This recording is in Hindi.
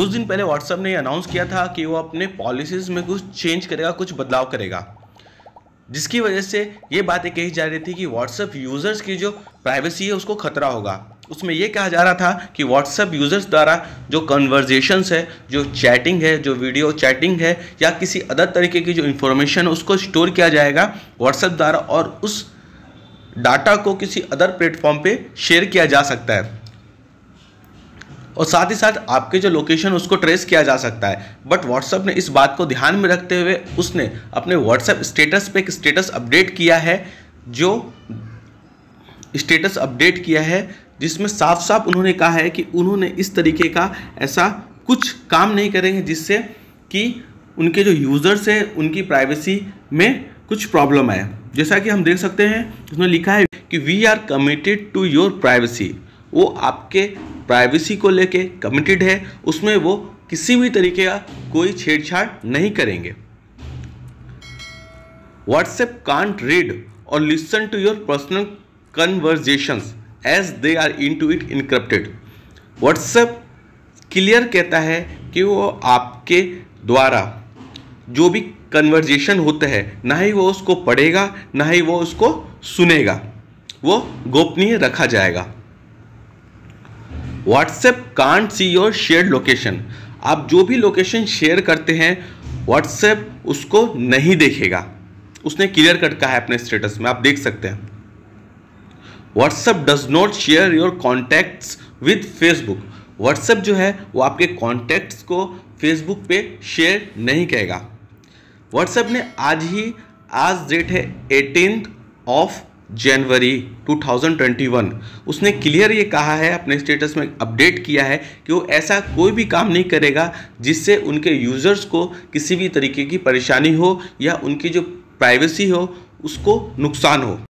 कुछ दिन पहले व्हाट्सएप ने अनाउंस किया था कि वो अपने पॉलिसीज़ में कुछ चेंज करेगा कुछ बदलाव करेगा जिसकी वजह से ये बातें कही जा रही थी कि व्हाट्सएप यूज़र्स की जो प्राइवेसी है उसको खतरा होगा उसमें यह कहा जा रहा था कि व्हाट्सएप यूज़र्स द्वारा जो कन्वर्जेशंस है जो चैटिंग है जो वीडियो चैटिंग है या किसी अदर तरीके की जो इन्फॉर्मेशन है उसको स्टोर किया जाएगा व्हाट्सएप द्वारा और उस डाटा को किसी अदर प्लेटफॉर्म पे शेयर किया जा सकता है और साथ ही साथ आपके जो लोकेशन उसको ट्रेस किया जा सकता है बट व्हाट्सएप ने इस बात को ध्यान में रखते हुए उसने अपने व्हाट्सएप स्टेटस पे एक स्टेटस अपडेट किया है जो स्टेटस अपडेट किया है जिसमें साफ साफ उन्होंने कहा है कि उन्होंने इस तरीके का ऐसा कुछ काम नहीं करेंगे जिससे कि उनके जो यूज़र्स हैं उनकी प्राइवेसी में कुछ प्रॉब्लम आए जैसा कि हम देख सकते हैं उसने लिखा है कि we are committed to your privacy वो आपके प्राइवेसी को लेके कमिटेड है उसमें वो किसी भी तरीके का कोई छेड़छाड़ नहीं करेंगे व्हाट्सएप कांट रीड और listen to your personal conversations as they are end to end encrypted WhatsApp clear कहता है कि वो आपके द्वारा जो भी कन्वर्जेशन होता है ना ही वो उसको पढ़ेगा ना ही वो उसको सुनेगा वो गोपनीय रखा जाएगा WhatsApp can't see your share location आप जो भी लोकेशन शेयर करते हैं व्हाट्सएप उसको नहीं देखेगा उसने क्लियर कट कहा है अपने स्टेटस में आप देख सकते हैं WhatsApp does not share your contacts with Facebook WhatsApp जो है वो आपके कॉन्टैक्ट्स को फेसबुक पे शेयर नहीं करेगा व्हाट्सएप ने आज ही आज डेट है एटीन ऑफ जनवरी 2021 उसने क्लियर ये कहा है अपने स्टेटस में अपडेट किया है कि वो ऐसा कोई भी काम नहीं करेगा जिससे उनके यूज़र्स को किसी भी तरीके की परेशानी हो या उनकी जो प्राइवेसी हो उसको नुकसान हो